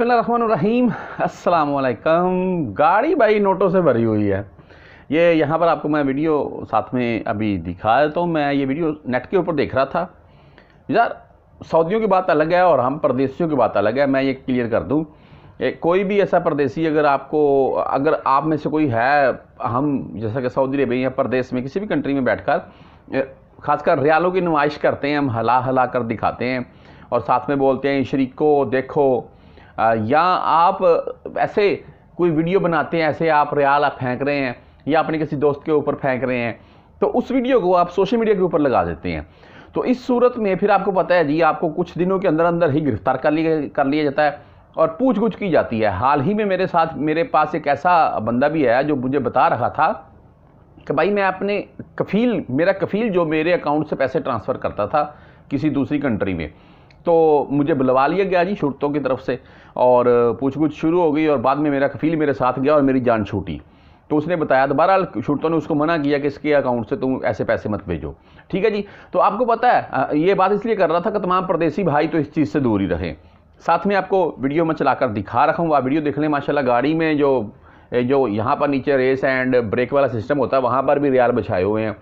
बसमीम अल्लाम गाड़ी भाई नोटों से भरी हुई है ये यहाँ पर आपको मैं वीडियो साथ में अभी दिखा देता हूँ मैं ये वीडियो नेट के ऊपर देख रहा था यार सऊदियों की बात अलग है और हम परदेसियों की बात अलग है मैं ये क्लियर कर दूँ कोई भी ऐसा परदेसी अगर आपको अगर आप में से कोई है हम जैसा कि सऊदी अरेबिया या परदेश में किसी भी कंट्री में बैठ कर ख़ासकर रियालों की नुमाइश करते हैं हम हला हला कर दिखाते हैं और साथ में बोलते हैं शरीको देखो या आप ऐसे कोई वीडियो बनाते हैं ऐसे आप रियाल आप फेंक रहे हैं या अपने किसी दोस्त के ऊपर फेंक रहे हैं तो उस वीडियो को आप सोशल मीडिया के ऊपर लगा देते हैं तो इस सूरत में फिर आपको पता है जी आपको कुछ दिनों के अंदर अंदर ही गिरफ्तार कर लिया कर लिया जाता है और पूछ गुछ की जाती है हाल ही में मेरे साथ मेरे पास एक ऐसा बंदा भी आया जो मुझे बता रहा था कि भाई मैं अपने कफ़ील मेरा कफ़ील जो मेरे अकाउंट से पैसे ट्रांसफ़र करता था किसी दूसरी कंट्री में तो मुझे बुलवा लिया गया जी शुरतों की तरफ से और गुछ शुरू हो गई और बाद में मेरा कफील मेरे साथ गया और मेरी जान छूटी तो उसने बताया तो बहरहाल शुरतों ने उसको मना किया कि इसके अकाउंट से तुम ऐसे पैसे मत भेजो ठीक है जी तो आपको पता है ये बात इसलिए कर रहा था कि तमाम प्रदेशी भाई तो इस चीज़ से दूर ही रहे साथ में आपको वीडियो में चलाकर दिखा रखा हूँ आप वीडियो देख लें माशाल्लाह गाड़ी में जो जो यहाँ पर नीचे रेस एंड ब्रेक वाला सिस्टम होता है वहाँ पर भी रियाल बछाए हुए हैं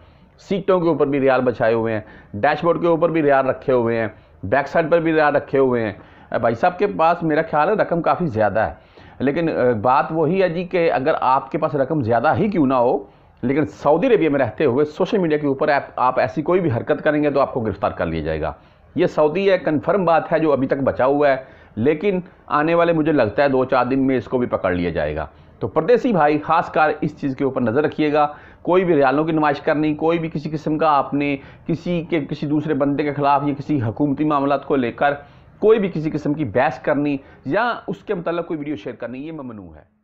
सीटों के ऊपर भी रियाल बछाए हुए हैं डैशबोर्ड के ऊपर भी रियाल रखे हुए हैं बैक साइड पर भी रखे हुए हैं भाई साहब के पास मेरा ख्याल है रकम काफ़ी ज़्यादा है लेकिन बात वही है जी कि अगर आपके पास रकम ज़्यादा ही क्यों ना हो लेकिन सऊदी अरेबिया में रहते हुए सोशल मीडिया के ऊपर आप, आप ऐसी कोई भी हरकत करेंगे तो आपको गिरफ़्तार कर लिया जाएगा ये सऊदी है कन्फर्म बात है जो अभी तक बचा हुआ है लेकिन आने वाले मुझे लगता है दो चार दिन में इसको भी पकड़ लिया जाएगा तो परदेसी भाई खासकर इस चीज़ के ऊपर नज़र रखिएगा कोई भी रियालों की नुमाइश करनी कोई भी किसी किस्म का आपने किसी के किसी दूसरे बंदे के ख़िलाफ़ या किसी हकूमती मामला को लेकर कोई भी किसी किस्म की बहस करनी या उसके मतलब कोई वीडियो शेयर करनी ये ममनू है